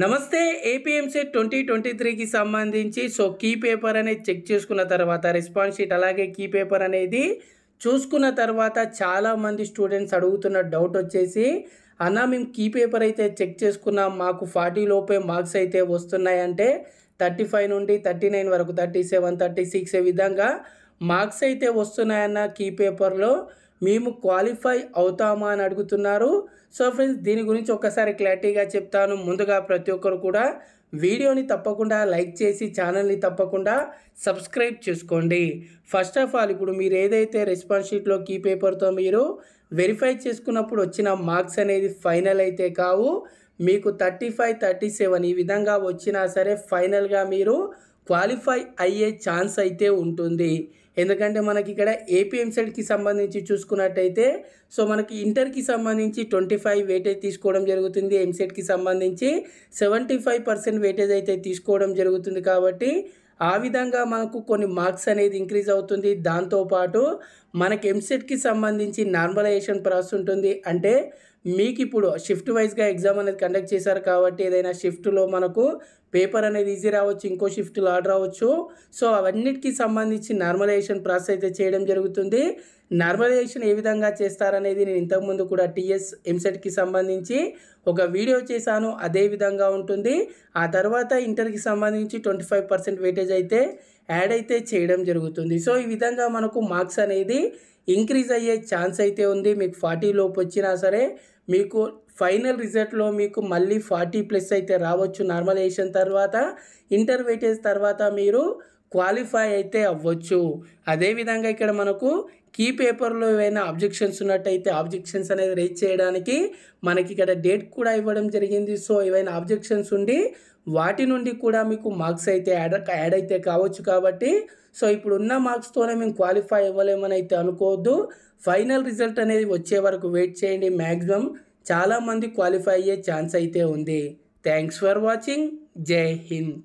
నమస్తే APMC twenty twenty త్రీకి సంబంధించి సో కీ పేపర్ అనేది చెక్ చేసుకున్న తర్వాత రెస్పాన్స్ షీట్ అలాగే కీ పేపర్ అనేది చూసుకున్న తర్వాత చాలామంది స్టూడెంట్స్ అడుగుతున్న డౌట్ వచ్చేసి అన్న మేము కీ పేపర్ అయితే చెక్ చేసుకున్నాం మాకు ఫార్టీ లోపే మార్క్స్ అయితే వస్తున్నాయంటే థర్టీ ఫైవ్ నుండి థర్టీ నైన్ వరకు థర్టీ సెవెన్ థర్టీ సిక్స్ ఈ విధంగా మార్క్స్ అయితే వస్తున్నాయన్న కీ పేపర్లో మేము క్వాలిఫై అవుతామా అని అడుగుతున్నారు సో ఫ్రెండ్స్ దీని గురించి ఒకసారి క్లారిటీగా చెప్తాను ముందుగా ప్రతి ఒక్కరు కూడా వీడియోని తప్పకుండా లైక్ చేసి ఛానల్ని తప్పకుండా సబ్స్క్రైబ్ చేసుకోండి ఫస్ట్ ఆఫ్ ఆల్ ఇప్పుడు మీరు ఏదైతే రెస్పాన్స్ షీట్లో కీ పేపర్తో మీరు వెరిఫై చేసుకున్నప్పుడు వచ్చిన మార్క్స్ అనేది ఫైనల్ అయితే కావు మీకు థర్టీ ఫైవ్ థర్టీ సెవెన్ ఈ విధంగా వచ్చినా సరే ఫైనల్గా మీరు క్వాలిఫై అయ్యే ఛాన్స్ అయితే ఉంటుంది ఎందుకంటే మనకి ఇక్కడ ఏపీఎంసెడ్కి సంబంధించి చూసుకున్నట్టయితే సో మనకి ఇంటర్కి సంబంధించి ట్వంటీ ఫైవ్ వెయిటేజ్ తీసుకోవడం జరుగుతుంది ఎంసెట్కి సంబంధించి సెవెంటీ ఫైవ్ పర్సెంట్ వెయిటేజ్ అయితే తీసుకోవడం జరుగుతుంది కాబట్టి ఆ విధంగా మనకు కొన్ని మార్క్స్ అనేది ఇంక్రీజ్ అవుతుంది దాంతోపాటు మనకి ఎంసెట్కి సంబంధించి నార్మలైజేషన్ ప్రాసెస్ ఉంటుంది అంటే మీకు ఇప్పుడు షిఫ్ట్ వైజ్గా ఎగ్జామ్ అనేది కండక్ట్ చేశారు కాబట్టి ఏదైనా షిఫ్ట్లో మనకు పేపర్ అనేది ఈజీ రావచ్చు ఇంకో షిఫ్ట్ లాడ్ రావచ్చు సో అవన్నిటికీ సంబంధించి నార్మలైజేషన్ ప్రాసెస్ అయితే చేయడం జరుగుతుంది నార్మలైజేషన్ ఏ విధంగా చేస్తారనేది నేను ఇంతకుముందు కూడా టీఎస్ ఎంసెట్కి సంబంధించి ఒక వీడియో చేశాను అదే విధంగా ఉంటుంది ఆ తర్వాత ఇంటర్కి సంబంధించి ట్వంటీ ఫైవ్ పర్సెంట్ వెయిటేజ్ అయితే యాడ్ అయితే చేయడం జరుగుతుంది సో ఈ విధంగా మనకు మార్క్స్ అనేది ఇంక్రీజ్ అయ్యే ఛాన్స్ అయితే ఉంది మీకు ఫార్టీ లోపు వచ్చినా సరే మీకు ఫైనల్ రిజల్ట్లో మీకు మళ్ళీ ఫార్టీ ప్లస్ అయితే రావచ్చు నార్మలైజేషన్ తర్వాత ఇంటర్వెటేజ్ తర్వాత మీరు క్వాలిఫై అయితే అవ్వచ్చు అదేవిధంగా ఇక్కడ మనకు కీ పేపర్లో ఏవైనా అబ్జెక్షన్స్ ఉన్నట్టయితే ఆబ్జెక్షన్స్ అనేది రేజ్ చేయడానికి మనకి ఇక్కడ డేట్ కూడా ఇవ్వడం జరిగింది సో ఏవైనా ఆబ్జెక్షన్స్ ఉండి వాటి నుండి కూడా మీకు మార్క్స్ అయితే యాడ్ యాడ్ అయితే కావచ్చు కాబట్టి సో ఇప్పుడు ఉన్న మార్క్స్తోనే మేము క్వాలిఫై అవ్వలేమని అయితే అనుకోవద్దు ఫైనల్ రిజల్ట్ అనేది వచ్చే వరకు వెయిట్ చేయండి మ్యాక్సిమం చాలామంది క్వాలిఫై అయ్యే ఛాన్స్ అయితే ఉంది థ్యాంక్స్ ఫర్ వాచింగ్ జై హింద్